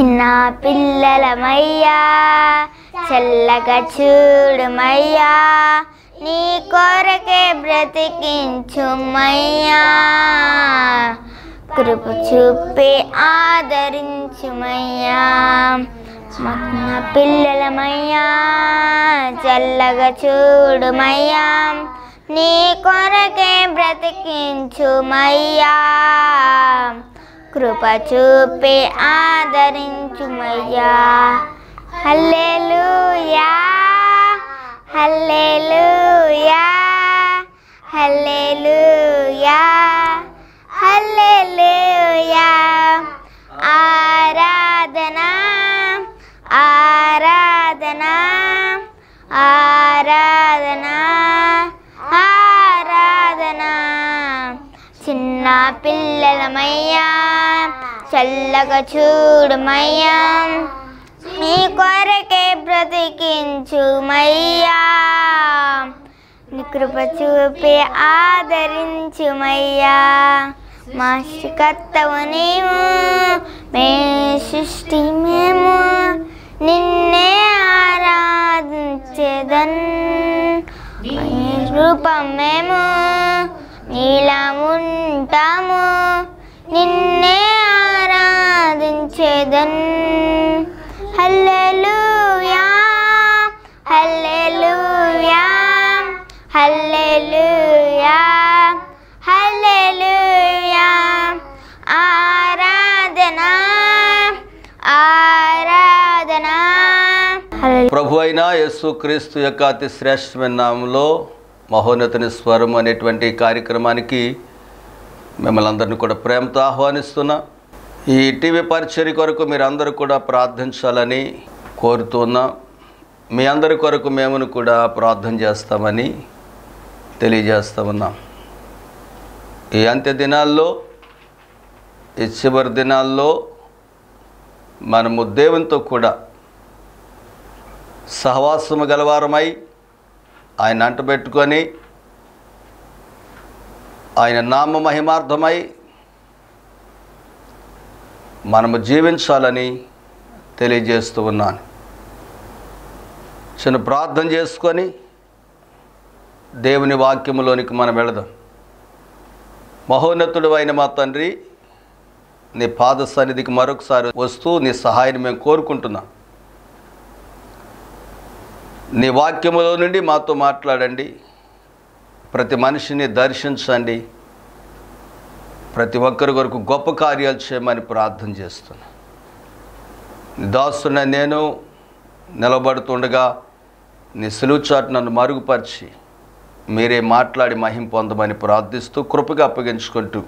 చిన్న పిల్లలమయ్యా చల్లగా చూడుమయ్యా నీ కొరకే బ్రతికించుమయ్యా కృప చూపి ఆదరించుమయ్యా మగ్న పిల్లలమయ్యా చల్లగా చూడుమయ్యా నీ కొరకే బ్రతికించుమయ్యా కృప చూపి ఆదరించుమయ్యా హల్లెలూయా హల్లెలూయా హల్లెలూయా హల్లెలూయా ఆరాధన ఆరాధన ఆరాధన ఆరాధన చిన్న పిల్లలమయ్యా చల్లగా చూడుమయ్యా నీ కొరకే మయ్యా నీ కృప చూపి ఆదరించుమయ్యా మా సృష్టికర్తవు నీవు మే సృష్టి మేము నిన్నే ఆరాధించేదన్ రూపం మేము నీలా ఉంటాము నిన్నే చేదన్ హల్లెలూయా ఆరాధన ఆరాధన ప్రభు అయిన యేసుక్రీస్తు యొక్క అతి శ్రేష్టమైన నామంలో మహోన్నతని స్వరం అనేటువంటి కార్యక్రమానికి మిమ్మల్ని అందరినీ కూడా ప్రేమతో ఆహ్వానిస్తున్నా ఈ టీవీ పరిచర్య కొరకు మీరందరూ కూడా ప్రార్థించాలని కోరుతున్నాం మీ అందరి కొరకు మేమును కూడా ప్రార్థన చేస్తామని ఉన్నాం ఈ అంత్య దినాల్లో ఈ చివరి దినాల్లో మనము దేవునితో కూడా సహవాసము గలవారమై ఆయన అంటబెట్టుకొని ఆయన నామ మహిమార్థమై మనము జీవించాలని తెలియజేస్తూ ఉన్నాను చిన్న ప్రార్థన చేసుకొని దేవుని వాక్యములోనికి మనం వెళదాం మహోన్నతుడు అయిన మా తండ్రి నీ పాద సన్నిధికి మరొకసారి వస్తూ నీ సహాయాన్ని మేము కోరుకుంటున్నాం నీ వాక్యములో నుండి మాతో మాట్లాడండి ప్రతి మనిషిని దర్శించండి ప్రతి ఒక్కరి కొరకు గొప్ప కార్యాలు చేయమని ప్రార్థన చేస్తున్నా దాస్తున్న నేను నిలబడుతుండగా నీ సులువు నన్ను మరుగుపరిచి మీరే మాట్లాడి మహిం పొందమని ప్రార్థిస్తూ కృపగా అప్పగించుకుంటూ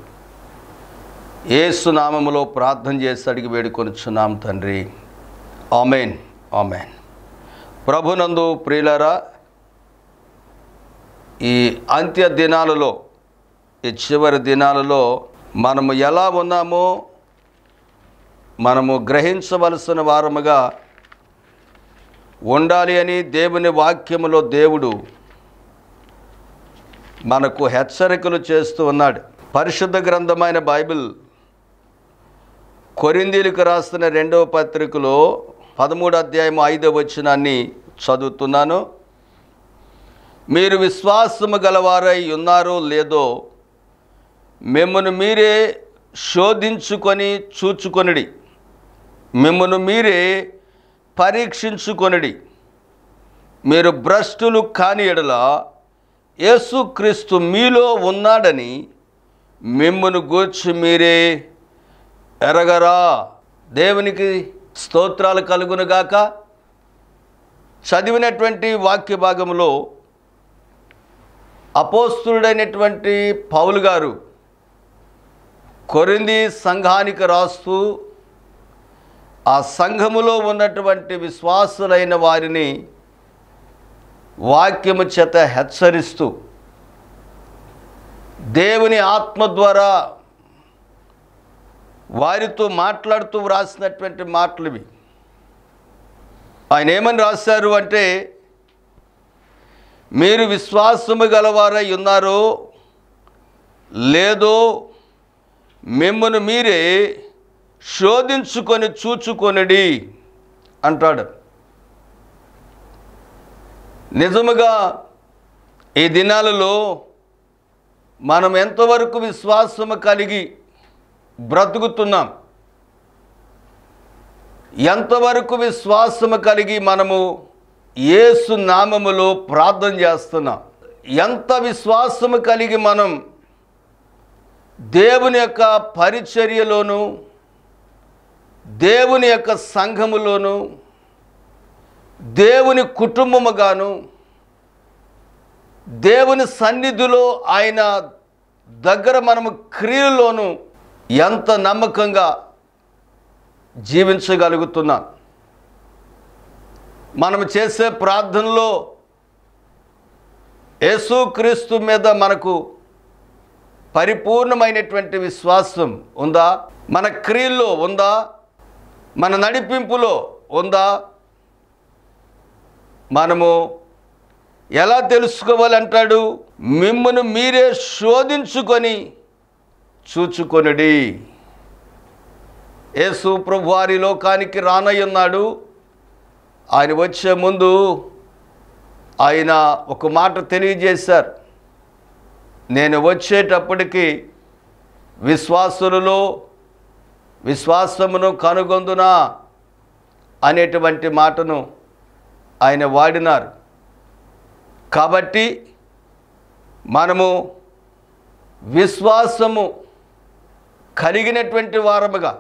ఏసునామములో ప్రార్థన చేసి అడిగి వేడుకొనిచున్నాం తండ్రి ఆమెన్ ఆమెన్ ప్రభునందు ప్రియులరా ఈ అంత్య దినాలలో ఈ చివరి దినాలలో మనము ఎలా ఉన్నామో మనము గ్రహించవలసిన వారముగా ఉండాలి అని దేవుని వాక్యములో దేవుడు మనకు హెచ్చరికలు చేస్తూ ఉన్నాడు పరిశుద్ధ గ్రంథమైన బైబిల్ కొరిందీలకు రాస్తున్న రెండవ పత్రికలో పదమూడు అధ్యాయం ఐదవ వచనాన్ని చదువుతున్నాను మీరు విశ్వాసము గలవారై ఉన్నారో లేదో మిమ్మను మీరే శోధించుకొని చూచుకొనిడి మిమ్మను మీరే పరీక్షించుకొనిడి మీరు భ్రష్టులు కాని ఎడల యేసుక్రీస్తు మీలో ఉన్నాడని మిమ్మను గూర్చి మీరే ఎరగరా దేవునికి స్తోత్రాలు కలుగునుగాక చదివినటువంటి వాక్య భాగంలో అపోస్తుడైనటువంటి పౌలు గారు కొరింది సంఘానికి రాస్తూ ఆ సంఘములో ఉన్నటువంటి విశ్వాసులైన వారిని వాక్యము చేత హెచ్చరిస్తూ దేవుని ఆత్మ ద్వారా వారితో మాట్లాడుతూ వ్రాసినటువంటి మాటలువి ఆయన ఏమని రాశారు అంటే మీరు విశ్వాసము గలవారై ఉన్నారో లేదో మిమ్మను మీరే శోధించుకొని చూచుకొనడి అంటాడు నిజముగా ఈ దినాలలో మనం ఎంతవరకు విశ్వాసము కలిగి బ్రతుకుతున్నాం ఎంతవరకు విశ్వాసము కలిగి మనము ఏసు నామములో ప్రార్థన చేస్తున్నాం ఎంత విశ్వాసము కలిగి మనం దేవుని యొక్క పరిచర్యలోను దేవుని యొక్క సంఘములోను దేవుని కుటుంబముగాను దేవుని సన్నిధిలో ఆయన దగ్గర మనము క్రియలోను ఎంత నమ్మకంగా జీవించగలుగుతున్నాం మనం చేసే ప్రార్థనలో యేసుక్రీస్తు మీద మనకు పరిపూర్ణమైనటువంటి విశ్వాసం ఉందా మన క్రియల్లో ఉందా మన నడిపింపులో ఉందా మనము ఎలా తెలుసుకోవాలంటాడు మిమ్మను మీరే శోధించుకొని చూచుకొనిడి యేసు ప్రభు వారి లోకానికి రానయ్యున్నాడు ఆయన వచ్చే ముందు ఆయన ఒక మాట తెలియజేశారు నేను వచ్చేటప్పటికి విశ్వాసులలో విశ్వాసమును కనుగొందునా అనేటువంటి మాటను ఆయన వాడినారు కాబట్టి మనము విశ్వాసము కలిగినటువంటి వారముగా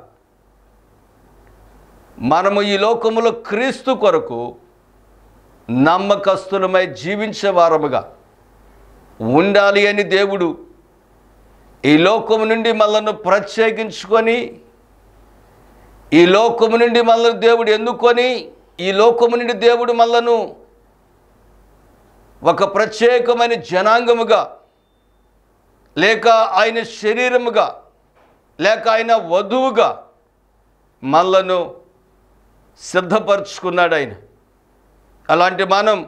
మనము ఈ లోకములో క్రీస్తు కొరకు నమ్మకస్తులమై జీవించే వారముగా ఉండాలి అని దేవుడు ఈ లోకము నుండి మనల్ని ప్రత్యేకించుకొని ఈ లోకము నుండి మనల్ని దేవుడు ఎందుకొని ఈ లోకము నుండి దేవుడు మనల్ని ఒక ప్రత్యేకమైన జనాంగముగా లేక ఆయన శరీరముగా లేక ఆయన వధువుగా మనలను సిద్ధపరచుకున్నాడు ఆయన అలాంటి మనం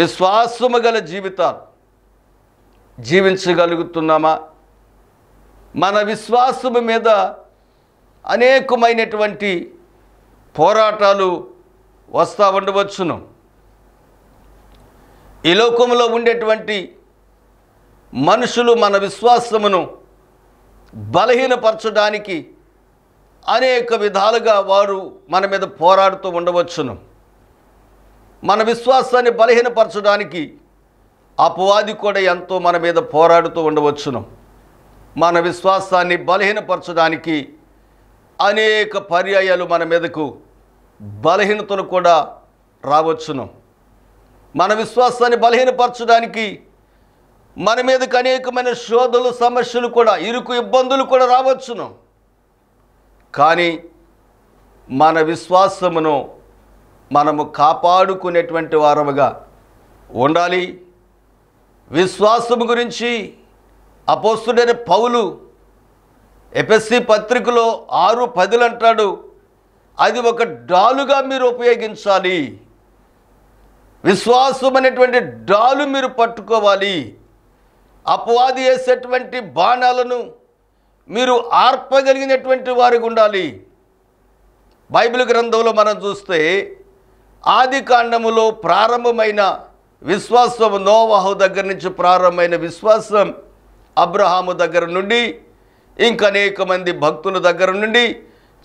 విశ్వాసము గల జీవితాలు జీవించగలుగుతున్నామా మన విశ్వాసము మీద అనేకమైనటువంటి పోరాటాలు వస్తూ ఉండవచ్చును ఈ లోకంలో ఉండేటువంటి మనుషులు మన విశ్వాసమును బలహీనపరచడానికి అనేక విధాలుగా వారు మన మీద పోరాడుతూ ఉండవచ్చును మన విశ్వాసాన్ని బలహీనపరచడానికి అపవాది కూడా ఎంతో మన మీద పోరాడుతూ ఉండవచ్చును మన విశ్వాసాన్ని బలహీనపరచడానికి అనేక పర్యాయాలు మన మీదకు బలహీనతలు కూడా రావచ్చును మన విశ్వాసాన్ని బలహీనపరచడానికి మన మీదకు అనేకమైన శోధలు సమస్యలు కూడా ఇరుకు ఇబ్బందులు కూడా రావచ్చును కానీ మన విశ్వాసమును మనము కాపాడుకునేటువంటి వారముగా ఉండాలి విశ్వాసము గురించి అపోస్తుడైన పౌలు ఎపిఎస్సి పత్రికలో ఆరు పదులు అంటాడు అది ఒక డాలుగా మీరు ఉపయోగించాలి విశ్వాసం అనేటువంటి డాలు మీరు పట్టుకోవాలి అపవాది వేసేటువంటి బాణాలను మీరు ఆర్పగలిగినటువంటి వారికి ఉండాలి బైబిల్ గ్రంథంలో మనం చూస్తే ఆది కాండములో ప్రారంభమైన విశ్వాసం నోవాహు దగ్గర నుంచి ప్రారంభమైన విశ్వాసం అబ్రహాము దగ్గర నుండి అనేక మంది భక్తుల దగ్గర నుండి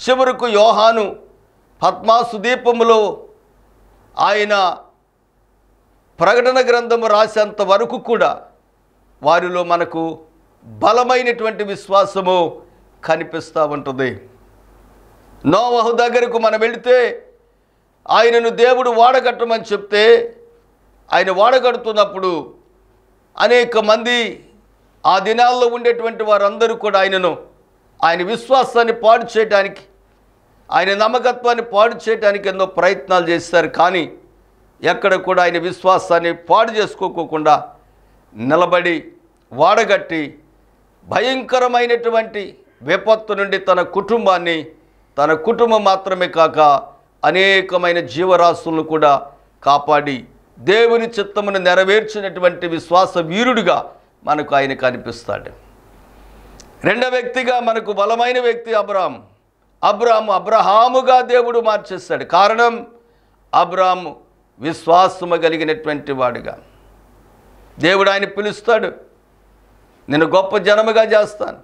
చివరకు యోహాను పద్మాసు దీపములో ఆయన ప్రకటన గ్రంథము రాసేంత వరకు కూడా వారిలో మనకు బలమైనటువంటి విశ్వాసము కనిపిస్తూ ఉంటుంది నోవహు దగ్గరకు మనం వెళితే ఆయనను దేవుడు వాడగట్టమని చెప్తే ఆయన వాడగడుతున్నప్పుడు అనేక మంది ఆ దినాల్లో ఉండేటువంటి వారందరూ కూడా ఆయనను ఆయన విశ్వాసాన్ని పాడు చేయడానికి ఆయన నమ్మకత్వాన్ని పాడు చేయడానికి ఎన్నో ప్రయత్నాలు చేస్తారు కానీ ఎక్కడ కూడా ఆయన విశ్వాసాన్ని పాడు చేసుకోకోకుండా నిలబడి వాడగట్టి భయంకరమైనటువంటి విపత్తు నుండి తన కుటుంబాన్ని తన కుటుంబం మాత్రమే కాక అనేకమైన జీవరాశులను కూడా కాపాడి దేవుని చిత్తమును నెరవేర్చినటువంటి విశ్వాస వీరుడిగా మనకు ఆయన కనిపిస్తాడు రెండవ వ్యక్తిగా మనకు బలమైన వ్యక్తి అబ్రాం అబ్రాము అబ్రహాముగా దేవుడు మార్చేస్తాడు కారణం అబ్రాము విశ్వాసము కలిగినటువంటి వాడుగా దేవుడు ఆయన పిలుస్తాడు నేను గొప్ప జనముగా చేస్తాను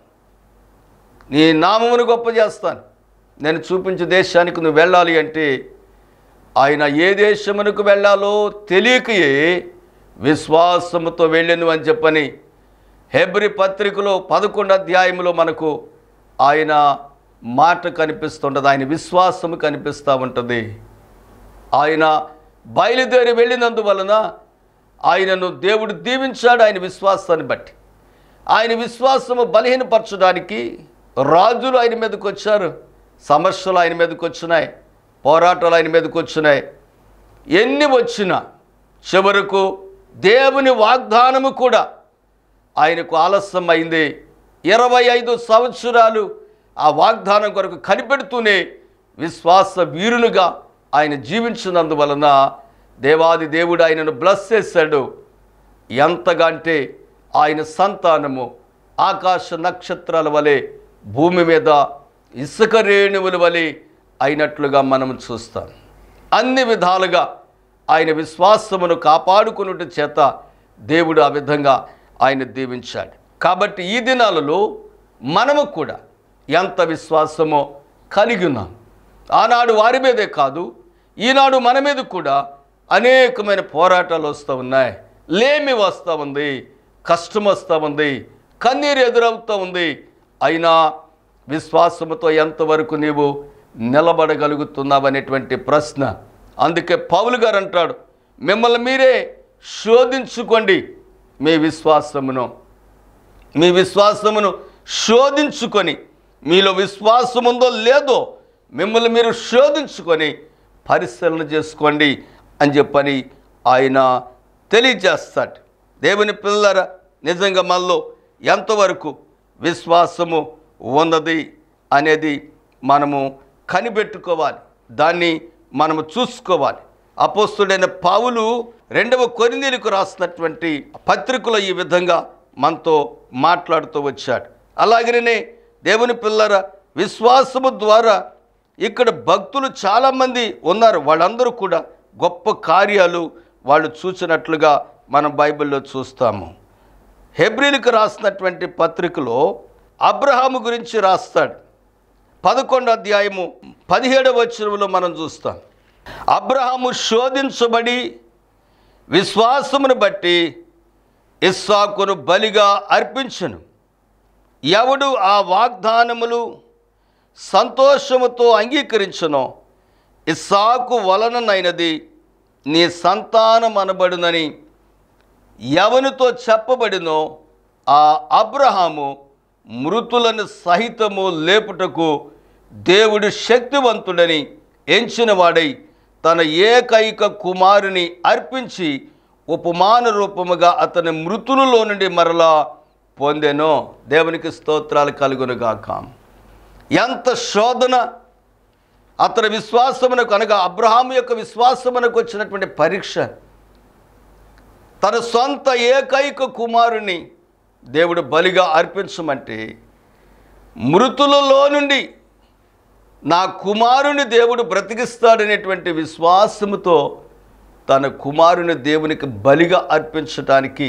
నీ నామమును గొప్ప చేస్తాను నేను చూపించే దేశానికి నువ్వు వెళ్ళాలి అంటే ఆయన ఏ దేశమునకు వెళ్ళాలో తెలియకయే విశ్వాసముతో వెళ్ళను అని చెప్పని హెబ్రి పత్రికలో పదకొండు అధ్యాయంలో మనకు ఆయన మాట కనిపిస్తుండదు ఆయన విశ్వాసము కనిపిస్తూ ఉంటుంది ఆయన బయలుదేరి వెళ్ళినందువలన ఆయనను దేవుడు దీవించాడు ఆయన విశ్వాసాన్ని బట్టి ఆయన విశ్వాసము బలహీనపరచడానికి రాజులు ఆయన మీదకు వచ్చారు సమస్యలు ఆయన మీదకి వచ్చినాయి పోరాటాలు ఆయన మీదకి వచ్చినాయి ఎన్ని వచ్చినా చివరకు దేవుని వాగ్దానము కూడా ఆయనకు ఆలస్యం అయింది ఇరవై ఐదు సంవత్సరాలు ఆ వాగ్దానం కొరకు కనిపెడుతూనే విశ్వాస వీరులుగా ఆయన జీవించినందువలన దేవాది దేవుడు ఆయనను బ్లస్ చేశాడు ఎంతగా అంటే ఆయన సంతానము ఆకాశ నక్షత్రాల వలె భూమి మీద ఇసుక రేణువులు వలె అయినట్లుగా మనం చూస్తాం అన్ని విధాలుగా ఆయన విశ్వాసమును కాపాడుకున్నట్టు చేత దేవుడు ఆ విధంగా ఆయన దీవించాడు కాబట్టి ఈ దినాలలో మనము కూడా ఎంత విశ్వాసమో కలిగి ఉన్నాం ఆనాడు వారి మీదే కాదు ఈనాడు మన మీద కూడా అనేకమైన పోరాటాలు వస్తూ ఉన్నాయి లేమి వస్తూ ఉంది కష్టం వస్తూ ఉంది కన్నీరు ఎదురవుతూ ఉంది అయినా విశ్వాసముతో ఎంతవరకు నీవు నిలబడగలుగుతున్నావనేటువంటి ప్రశ్న అందుకే పౌలు గారు అంటాడు మిమ్మల్ని మీరే శోధించుకోండి మీ విశ్వాసమును మీ విశ్వాసమును శోధించుకొని మీలో విశ్వాసం ఉందో లేదో మిమ్మల్ని మీరు శోధించుకొని పరిశీలన చేసుకోండి అని చెప్పని ఆయన తెలియజేస్తాడు దేవుని పిల్లర నిజంగా మనలో ఎంతవరకు విశ్వాసము ఉన్నది అనేది మనము కనిపెట్టుకోవాలి దాన్ని మనము చూసుకోవాలి అపోస్తుడైన పావులు రెండవ కొరిందీలకు రాసినటువంటి పత్రికలు ఈ విధంగా మనతో మాట్లాడుతూ వచ్చాడు అలాగనే దేవుని పిల్లల విశ్వాసము ద్వారా ఇక్కడ భక్తులు చాలామంది ఉన్నారు వాళ్ళందరూ కూడా గొప్ప కార్యాలు వాళ్ళు చూసినట్లుగా మనం బైబిల్లో చూస్తాము హెబ్రిల్కి రాసినటువంటి పత్రికలో అబ్రహాము గురించి రాస్తాడు పదకొండు అధ్యాయము పదిహేడవ వచనంలో మనం చూస్తాం అబ్రహాము శోధించబడి విశ్వాసమును బట్టి ఇస్సాకును బలిగా అర్పించను ఎవడు ఆ వాగ్దానములు సంతోషముతో అంగీకరించనో ఇస్సాకు వలననైనది నీ సంతానం అనబడునని ఎవనితో చెప్పబడినో ఆ అబ్రహాము మృతులను సహితము లేపుటకు దేవుడు శక్తివంతుడని ఎంచినవాడై తన ఏకైక కుమారుని అర్పించి ఉపమాన రూపముగా అతని మృతులలో నుండి మరలా పొందెను దేవునికి స్తోత్రాలు కలుగునుగాక ఎంత శోధన అతని విశ్వాసమునకు అనగా అబ్రహాం యొక్క విశ్వాసమునకు వచ్చినటువంటి పరీక్ష తన సొంత ఏకైక కుమారుని దేవుడు బలిగా అర్పించమంటే మృతులలో నుండి నా కుమారుని దేవుడు బ్రతికిస్తాడనేటువంటి విశ్వాసముతో తన కుమారుని దేవునికి బలిగా అర్పించటానికి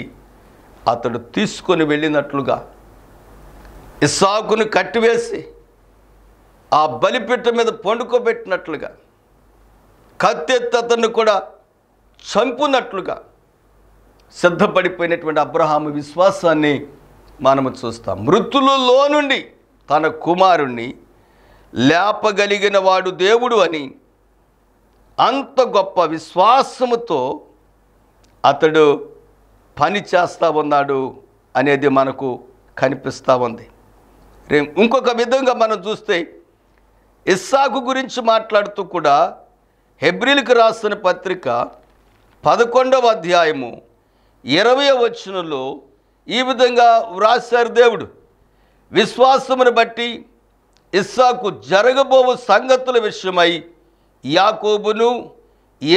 అతడు తీసుకొని వెళ్ళినట్లుగా ఇసాకును కట్టివేసి ఆ బలిపిట్ట మీద పండుకోబెట్టినట్లుగా కత్తెత్త అతన్ని కూడా చంపునట్లుగా సిద్ధపడిపోయినటువంటి అబ్రహాము విశ్వాసాన్ని మనము చూస్తాం మృతులలో నుండి తన కుమారుణ్ణి లేపగలిగిన వాడు దేవుడు అని అంత గొప్ప విశ్వాసముతో అతడు పని చేస్తూ ఉన్నాడు అనేది మనకు కనిపిస్తూ ఉంది రే ఇంకొక విధంగా మనం చూస్తే ఇస్సాకు గురించి మాట్లాడుతూ కూడా హెబ్రిల్కి రాసిన పత్రిక పదకొండవ అధ్యాయము ఇరవై వచనంలో ఈ విధంగా వ్రాశారు దేవుడు విశ్వాసమును బట్టి ఇస్సాకు జరగబోవు సంగతుల విషయమై యాకోబును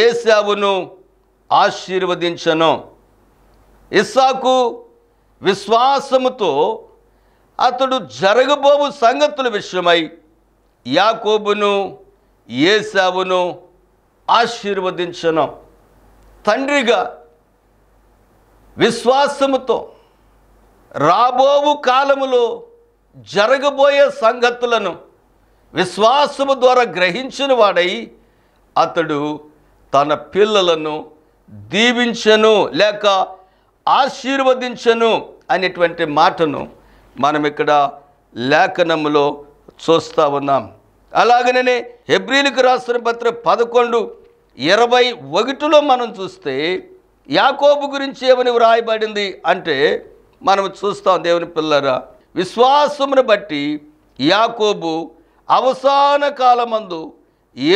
ఏసావును ఆశీర్వదించను ఇస్సాకు విశ్వాసముతో అతడు జరగబోవు సంగతుల విషయమై యాకోబును ఏసావును ఆశీర్వదించను తండ్రిగా విశ్వాసముతో రాబోవు కాలములో జరగబోయే సంగతులను విశ్వాసము ద్వారా గ్రహించిన వాడై అతడు తన పిల్లలను దీవించను లేక ఆశీర్వదించను అనేటువంటి మాటను మనం ఇక్కడ లేఖనములో చూస్తూ ఉన్నాం అలాగనే హెబ్రిలికి రాసిన పత్ర పదకొండు ఇరవై ఒకటిలో మనం చూస్తే యాకోబు గురించి ఏమని వ్రాయబడింది అంటే మనం చూస్తాం దేవుని పిల్లరా విశ్వాసమును బట్టి యాకోబు అవసాన కాలమందు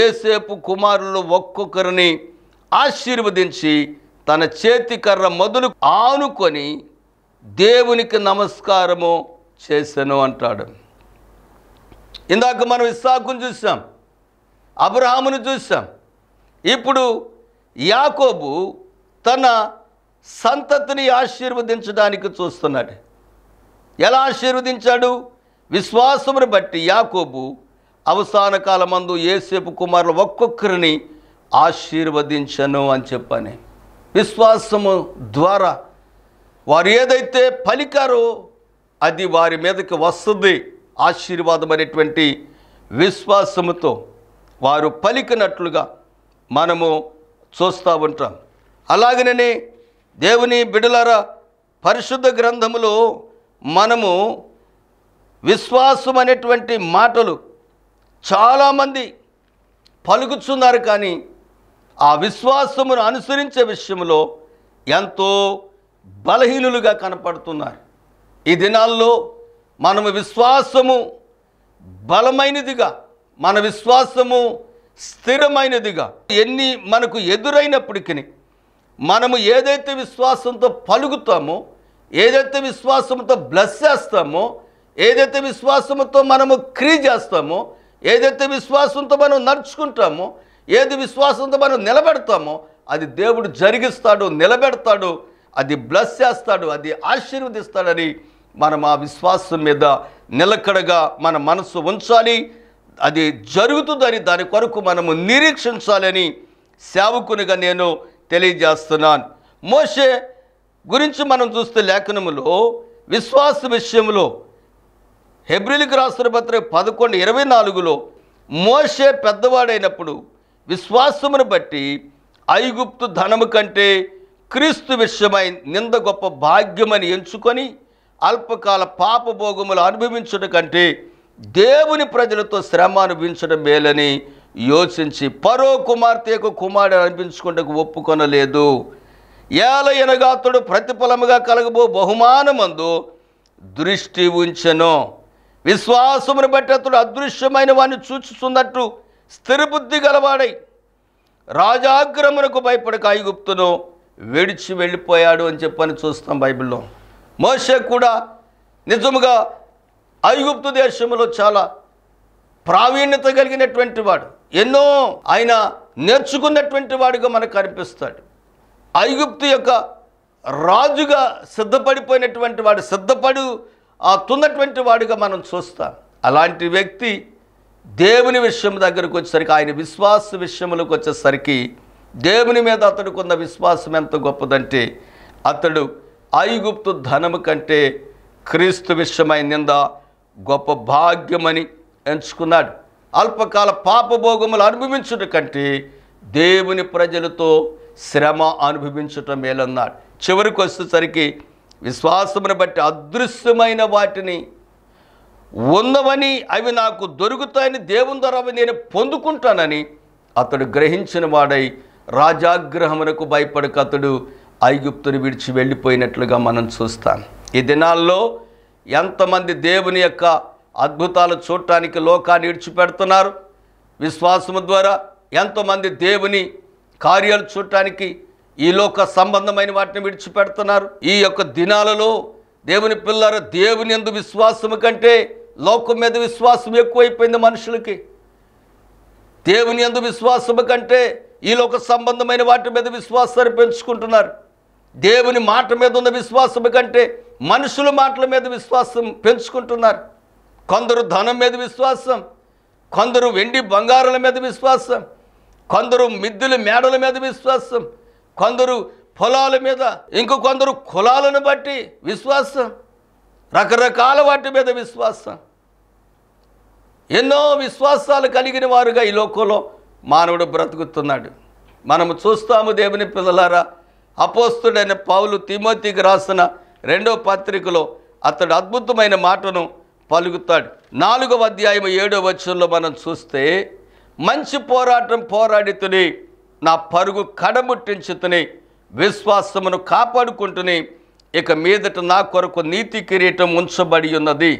ఏసేపు కుమారులు ఒక్కొక్కరిని ఆశీర్వదించి తన చేతికర్ర మొదలు ఆనుకొని దేవునికి నమస్కారము చేశాను అంటాడు ఇందాక మనం ఇస్సాకును చూసాం అబ్రహామును చూసాం ఇప్పుడు యాకోబు తన సంతతిని ఆశీర్వదించడానికి చూస్తున్నాడు ఎలా ఆశీర్వదించాడు విశ్వాసమును బట్టి యాకోబు అవసాన కాలమందు ఏసేపు కుమారులు ఒక్కొక్కరిని ఆశీర్వదించను అని చెప్పని విశ్వాసము ద్వారా వారు ఏదైతే పలికారో అది వారి మీదకి వస్తుంది ఆశీర్వాదం అనేటువంటి విశ్వాసముతో వారు పలికినట్లుగా మనము చూస్తూ ఉంటాం అలాగనని దేవుని బిడలారా పరిశుద్ధ గ్రంథములో మనము విశ్వాసం అనేటువంటి మాటలు చాలామంది పలుకుతున్నారు కానీ ఆ విశ్వాసమును అనుసరించే విషయంలో ఎంతో బలహీనులుగా కనపడుతున్నారు ఈ దినాల్లో మనము విశ్వాసము బలమైనదిగా మన విశ్వాసము స్థిరమైనదిగా ఎన్ని మనకు ఎదురైనప్పటికీ మనము ఏదైతే విశ్వాసంతో పలుకుతామో ఏదైతే విశ్వాసంతో బ్లెస్ చేస్తామో ఏదైతే విశ్వాసంతో మనము క్రీ చేస్తామో ఏదైతే విశ్వాసంతో మనం నడుచుకుంటామో ఏది విశ్వాసంతో మనం నిలబెడతామో అది దేవుడు జరిగిస్తాడు నిలబెడతాడు అది బ్లెస్ చేస్తాడు అది ఆశీర్వదిస్తాడని మనం ఆ విశ్వాసం మీద నిలకడగా మన మనసు ఉంచాలి అది జరుగుతుందని దాని కొరకు మనము నిరీక్షించాలని సేవకునిగా నేను తెలియజేస్తున్నాను మోషే గురించి మనం చూస్తే లేఖనములో విశ్వాస విషయంలో హెబ్రిలికి రాసిన పత్ర పదకొండు ఇరవై నాలుగులో మోషే పెద్దవాడైనప్పుడు విశ్వాసమును బట్టి ఐగుప్తు ధనము కంటే క్రీస్తు విషయమై నింద గొప్ప భాగ్యమని ఎంచుకొని అల్పకాల పాపభోగములు అనుభవించడం కంటే దేవుని ప్రజలతో శ్రమ అనుభవించడం మేలని యోచించి పరో కుమార్తెకు కుమారుడు అనిపించుకుంటే ఒప్పుకొనలేదు ఏల ఎనగాతుడు ప్రతిఫలముగా కలగబో బహుమానమందు దృష్టి ఉంచెను విశ్వాసమును బట్టి అతడు అదృశ్యమైన వాడిని చూచుచున్నట్టు స్థిరబుద్ధి గలవాడై రాజాగ్రమునకు భయపడక ఐగుప్తును విడిచి వెళ్ళిపోయాడు అని చెప్పని చూస్తాం బైబిల్లో మోసే కూడా నిజముగా ఐగుప్తు దేశంలో చాలా ప్రావీణ్యత కలిగినటువంటి వాడు ఎన్నో ఆయన నేర్చుకున్నటువంటి వాడిగా మనకు కనిపిస్తాడు ఐగుప్తు యొక్క రాజుగా సిద్ధపడిపోయినటువంటి వాడు సిద్ధపడు ఆ తున్నటువంటి వాడిగా మనం చూస్తాం అలాంటి వ్యక్తి దేవుని విషయం దగ్గరకు వచ్చేసరికి ఆయన విశ్వాస విషయంలోకి వచ్చేసరికి దేవుని మీద ఉన్న విశ్వాసం ఎంత గొప్పదంటే అతడు ఐగుప్తు ధనము కంటే క్రీస్తు విషయమైన గొప్ప భాగ్యమని ఎంచుకున్నాడు అల్పకాల పాపభోగములు అనుభవించుట కంటే దేవుని ప్రజలతో శ్రమ అనుభవించటం మేలన్నాడు చివరికి వచ్చేసరికి విశ్వాసమును బట్టి అదృశ్యమైన వాటిని ఉన్నవని అవి నాకు దొరుకుతాయని దేవుని ద్వారా నేను పొందుకుంటానని అతడు గ్రహించిన వాడై రాజాగ్రహమునకు భయపడక అతడు ఐగుప్తుని విడిచి వెళ్ళిపోయినట్లుగా మనం చూస్తాం ఈ దినాల్లో ఎంతమంది దేవుని యొక్క అద్భుతాలు చూడటానికి లోకాన్ని ఇడిచిపెడుతున్నారు విశ్వాసము ద్వారా ఎంతోమంది దేవుని కార్యాలు చూడటానికి ఈ లోక సంబంధమైన వాటిని విడిచిపెడుతున్నారు ఈ యొక్క దినాలలో దేవుని పిల్లలు దేవుని ఎందు విశ్వాసము కంటే లోకం మీద విశ్వాసం ఎక్కువైపోయింది మనుషులకి దేవుని ఎందు విశ్వాసము కంటే ఈ లోక సంబంధమైన వాటి మీద విశ్వాసాన్ని పెంచుకుంటున్నారు దేవుని మాట మీద ఉన్న విశ్వాసము కంటే మనుషుల మాటల మీద విశ్వాసం పెంచుకుంటున్నారు కొందరు ధనం మీద విశ్వాసం కొందరు వెండి బంగారుల మీద విశ్వాసం కొందరు మిద్దుల మేడల మీద విశ్వాసం కొందరు పొలాల మీద ఇంకో కొందరు కులాలను బట్టి విశ్వాసం రకరకాల వాటి మీద విశ్వాసం ఎన్నో విశ్వాసాలు కలిగిన వారుగా ఈ లోకంలో మానవుడు బ్రతుకుతున్నాడు మనము చూస్తాము దేవుని పిల్లలారా అపోస్తుడైన పౌలు తిమోతికి రాసిన రెండో పత్రికలో అతడు అద్భుతమైన మాటను పలుకుతాడు నాలుగవ అధ్యాయం ఏడవ వచ్చంలో మనం చూస్తే మంచి పోరాటం పోరాడితుని నా పరుగు కడముట్టించుతుని విశ్వాసమును కాపాడుకుంటుని ఇక మీదట నా కొరకు నీతి కిరీటం ఉంచబడి ఉన్నది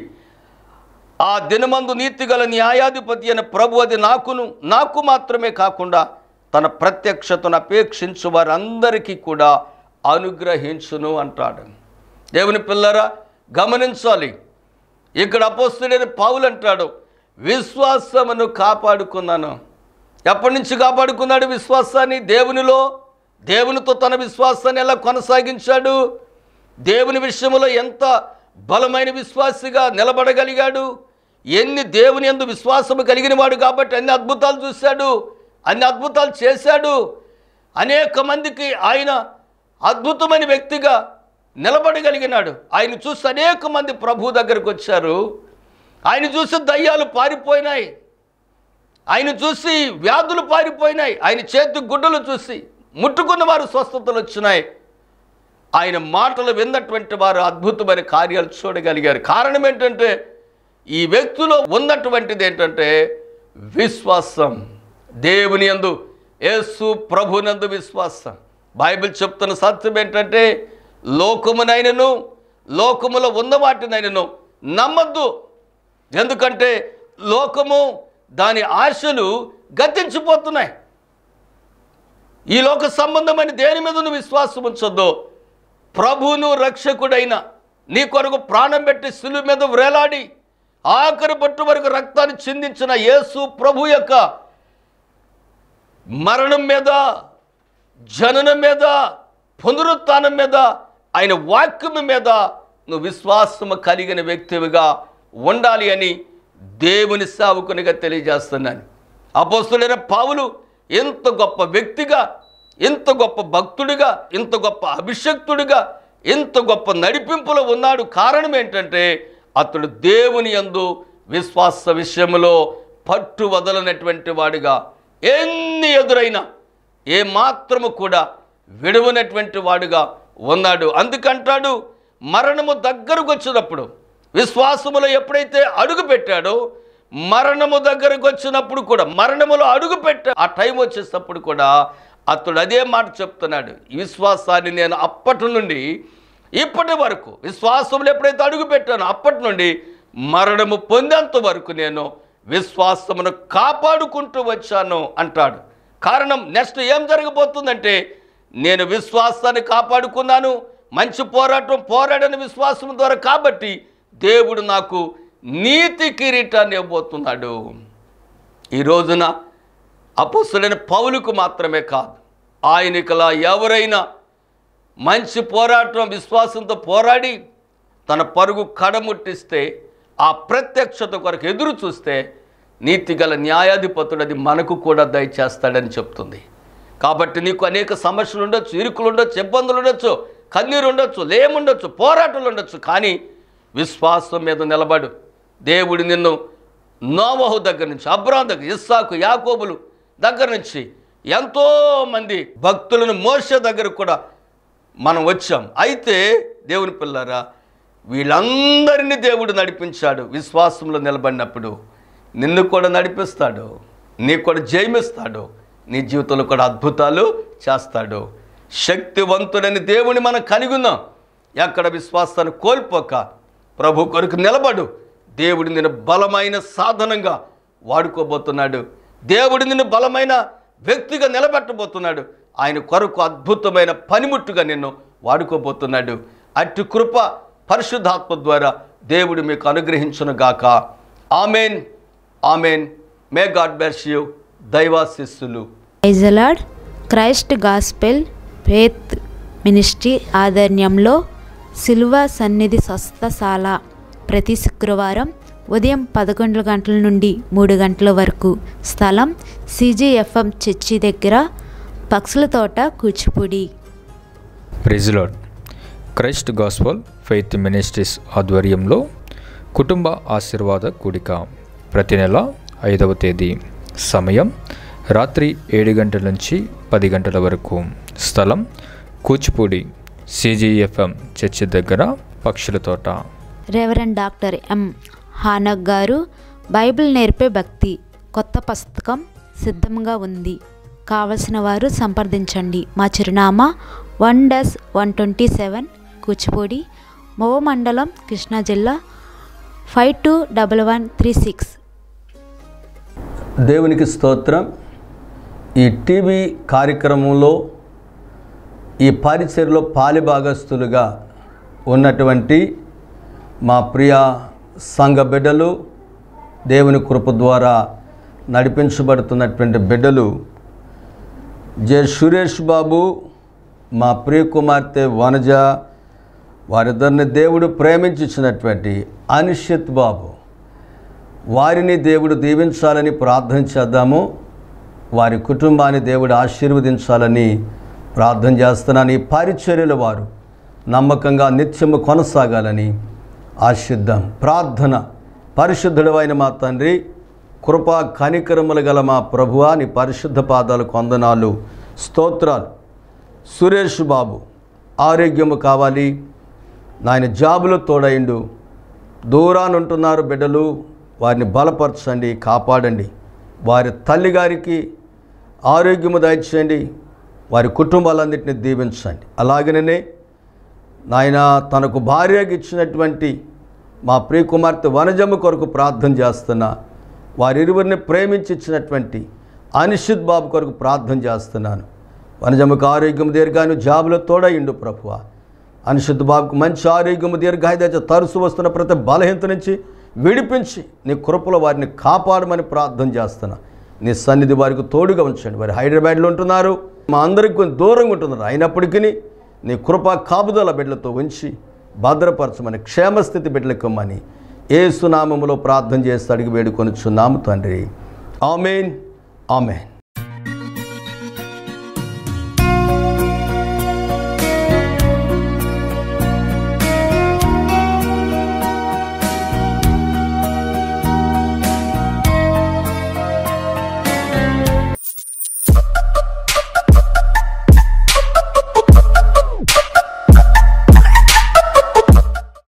ఆ దినమందు నీతిగల న్యాయాధిపతి అయిన ప్రభు అది నాకును నాకు మాత్రమే కాకుండా తన ప్రత్యక్షతను అపేక్షించు వారందరికీ కూడా అనుగ్రహించును అంటాడు దేవుని పిల్లరా గమనించాలి ఇక్కడ అపోస్తుడైన పావులు అంటాడు విశ్వాసమును కాపాడుకున్నాను ఎప్పటి నుంచి కాపాడుకున్నాడు విశ్వాసాన్ని దేవునిలో దేవునితో తన విశ్వాసాన్ని ఎలా కొనసాగించాడు దేవుని విషయంలో ఎంత బలమైన విశ్వాసిగా నిలబడగలిగాడు ఎన్ని దేవుని ఎందు విశ్వాసము కలిగిన వాడు కాబట్టి అన్ని అద్భుతాలు చూశాడు అన్ని అద్భుతాలు చేశాడు అనేక మందికి ఆయన అద్భుతమైన వ్యక్తిగా నిలబడగలిగినాడు ఆయన చూసి అనేక మంది ప్రభు దగ్గరకు వచ్చారు ఆయన చూసి దయ్యాలు పారిపోయినాయి ఆయన చూసి వ్యాధులు పారిపోయినాయి ఆయన చేతి గుడ్డలు చూసి ముట్టుకున్న వారు స్వస్థతలు వచ్చినాయి ఆయన మాటలు విన్నటువంటి వారు అద్భుతమైన కార్యాలు చూడగలిగారు కారణం ఏంటంటే ఈ వ్యక్తిలో ఉన్నటువంటిది ఏంటంటే విశ్వాసం దేవుని యందు యేసు ప్రభునందు విశ్వాసం బైబిల్ చెప్తున్న సత్యం ఏంటంటే లోకమునైనను లోకములో ఉన్న వాటినైనను నమ్మద్దు ఎందుకంటే లోకము దాని ఆశలు గతించిపోతున్నాయి ఈ లోక సంబంధమైన దేని మీద నువ్వు విశ్వాసం ఉంచొద్దు ప్రభువును రక్షకుడైన నీ కొరకు ప్రాణం పెట్టి సులువు మీద వ్రేలాడి ఆఖరి పట్టు వరకు రక్తాన్ని చిందించిన యేసు ప్రభు యొక్క మరణం మీద జననం మీద పునరుత్నం మీద ఆయన వాక్యము మీద నువ్వు విశ్వాసము కలిగిన వ్యక్తివిగా ఉండాలి అని దేవుని సావుకునిగా తెలియజేస్తున్నాను అపోస్తుడైన పావులు ఎంత గొప్ప వ్యక్తిగా ఎంత గొప్ప భక్తుడిగా ఇంత గొప్ప అభిషక్తుడిగా ఇంత గొప్ప నడిపింపులో ఉన్నాడు కారణం ఏంటంటే అతడు దేవుని యందు విశ్వాస విషయంలో పట్టు వదలనటువంటి వాడిగా ఎన్ని ఎదురైనా ఏమాత్రము కూడా విడవనటువంటి వాడుగా ఉన్నాడు అందుకంటాడు మరణము దగ్గరకు వచ్చినప్పుడు విశ్వాసములో ఎప్పుడైతే అడుగు పెట్టాడో మరణము దగ్గరకు వచ్చినప్పుడు కూడా మరణములో అడుగు పెట్టా ఆ టైం వచ్చేటప్పుడు కూడా అతడు అదే మాట చెప్తున్నాడు ఈ విశ్వాసాన్ని నేను అప్పటి నుండి ఇప్పటి వరకు విశ్వాసములు ఎప్పుడైతే అడుగు పెట్టానో అప్పటి నుండి మరణము పొందేంత వరకు నేను విశ్వాసమును కాపాడుకుంటూ వచ్చాను అంటాడు కారణం నెక్స్ట్ ఏం జరగబోతుందంటే నేను విశ్వాసాన్ని కాపాడుకున్నాను మంచి పోరాటం పోరాడని విశ్వాసం ద్వారా కాబట్టి దేవుడు నాకు నీతి కిరీటాన్ని ఇవ్వబోతున్నాడు ఈ రోజున అపస్సుడైన పౌలుకు మాత్రమే కాదు ఆయనకలా ఎవరైనా మంచి పోరాటం విశ్వాసంతో పోరాడి తన పరుగు కడముట్టిస్తే ఆ ప్రత్యక్షత కొరకు ఎదురు చూస్తే నీతిగల న్యాయాధిపతుడు అది మనకు కూడా దయచేస్తాడని చెప్తుంది కాబట్టి నీకు అనేక సమస్యలు ఉండొచ్చు ఇరుకులు ఉండొచ్చు ఇబ్బందులు ఉండొచ్చు కన్నీరు ఉండొచ్చు లేముండొచ్చు పోరాటాలు ఉండొచ్చు కానీ విశ్వాసం మీద నిలబడు దేవుడు నిన్ను నోవహు దగ్గర నుంచి అబ్రాహ్ దగ్గర ఇస్సాకు యాకోబులు దగ్గర నుంచి ఎంతోమంది భక్తులను మోసే దగ్గరకు కూడా మనం వచ్చాం అయితే దేవుని పిల్లరా వీళ్ళందరినీ దేవుడు నడిపించాడు విశ్వాసంలో నిలబడినప్పుడు నిన్ను కూడా నడిపిస్తాడు నీకు కూడా జయమిస్తాడు నీ జీవితంలో కూడా అద్భుతాలు చేస్తాడు శక్తివంతుడని దేవుని మనం కనుగొన్నాం ఎక్కడ విశ్వాసాన్ని కోల్పోక ప్రభు కొరకు నిలబడు దేవుడి నిన్ను బలమైన సాధనంగా వాడుకోబోతున్నాడు దేవుడి నిన్ను బలమైన వ్యక్తిగా నిలబెట్టబోతున్నాడు ఆయన కొరకు అద్భుతమైన పనిముట్టుగా నిన్ను వాడుకోబోతున్నాడు అట్టి కృప పరిశుద్ధాత్మ ద్వారా దేవుడు మీకు అనుగ్రహించునుగాక amen amen may God bless you దైవాశిస్సులు ఐజలాడ్ క్రైస్ట్ గాస్పెల్ ఫేత్ మినిస్ట్రీ ఆధ్వర్యంలో సిల్వా సన్నిధి స్వస్థశాల ప్రతి శుక్రవారం ఉదయం పదకొండు గంటల నుండి మూడు గంటల వరకు స్థలం సిజిఎఫ్ఎం చర్చి దగ్గర పక్షుల తోట కూచిపూడి ప్రెజిలాడ్ క్రైస్ట్ గాస్పల్ ఫెయిత్ మినిస్ట్రీస్ ఆధ్వర్యంలో కుటుంబ ఆశీర్వాద కూడిక ప్రతి నెల ఐదవ తేదీ సమయం రాత్రి ఏడు గంటల నుంచి పది గంటల వరకు స్థలం కూచిపూడి సిజిఎఫ్ఎం చర్చి దగ్గర పక్షుల తోట రెవరెండ్ డాక్టర్ ఎం హానక్ గారు బైబిల్ నేర్పే భక్తి కొత్త పుస్తకం సిద్ధంగా ఉంది కావలసిన వారు సంప్రదించండి మా చిరునామా one dash one twenty seven Kuchipudi మో మండలం కృష్ణా జిల్లా five two double one three six దేవునికి స్తోత్రం ఈ టీవీ కార్యక్రమంలో ఈ పాలి పాలిభాగస్తులుగా ఉన్నటువంటి మా ప్రియ సంఘ బిడ్డలు దేవుని కృప ద్వారా నడిపించబడుతున్నటువంటి బిడ్డలు జె సురేష్ బాబు మా ప్రియ కుమార్తె వనజ వారిద్దరిని దేవుడు ప్రేమించినటువంటి అనిషిత్ బాబు వారిని దేవుడు దీవించాలని ప్రార్థన చేద్దాము వారి కుటుంబాన్ని దేవుడు ఆశీర్వదించాలని ప్రార్థన చేస్తున్నాను ఈ పరిచర్యల వారు నమ్మకంగా నిత్యము కొనసాగాలని ఆశిద్దాం ప్రార్థన పరిశుద్ధుడమైన మా తండ్రి కృపా కనికరములు గల మా ప్రభువా నీ పరిశుద్ధ పాదాలు కొందనాలు స్తోత్రాలు సురేష్ బాబు ఆరోగ్యము కావాలి నాయన జాబులో తోడైండు ఉంటున్నారు బిడ్డలు వారిని బలపరచండి కాపాడండి వారి తల్లిగారికి ఆరోగ్యము దయచేయండి వారి కుటుంబాలన్నింటినీ దీవించండి అలాగనే నాయన తనకు భార్యకి ఇచ్చినటువంటి మా ప్రియకుమార్తె వనజమ్మ కొరకు ప్రార్థన చేస్తున్నా వారిరువురిని ప్రేమించి ఇచ్చినటువంటి అనిషిత్ బాబు కొరకు ప్రార్థన చేస్తున్నాను వనజమ్మకు ఆరోగ్యం దీర్ఘాను జాబులో తోడయిండు ప్రభువ అనిషిత్ బాబుకు మంచి ఆరోగ్యము దీర్ఘాయితే తరుసు వస్తున్న ప్రతి బలహీనత నుంచి విడిపించి నీ కృపల వారిని కాపాడమని ప్రార్థన చేస్తున్నా నీ సన్నిధి వారికి తోడుగా ఉంచండి వారు హైదరాబాద్లో ఉంటున్నారు మా అందరికి కొంచెం దూరంగా ఉంటున్నారు అయినప్పటికీ నీ కృప కాపుదల బిడ్డలతో ఉంచి భద్రపరచమని క్షేమస్థితి బిడ్డలకమ్మని ఏసునామములో ప్రార్థన చేస్తే అడిగి వేడుకొని చున్నాము తండ్రి ఆమెన్ ఆమెన్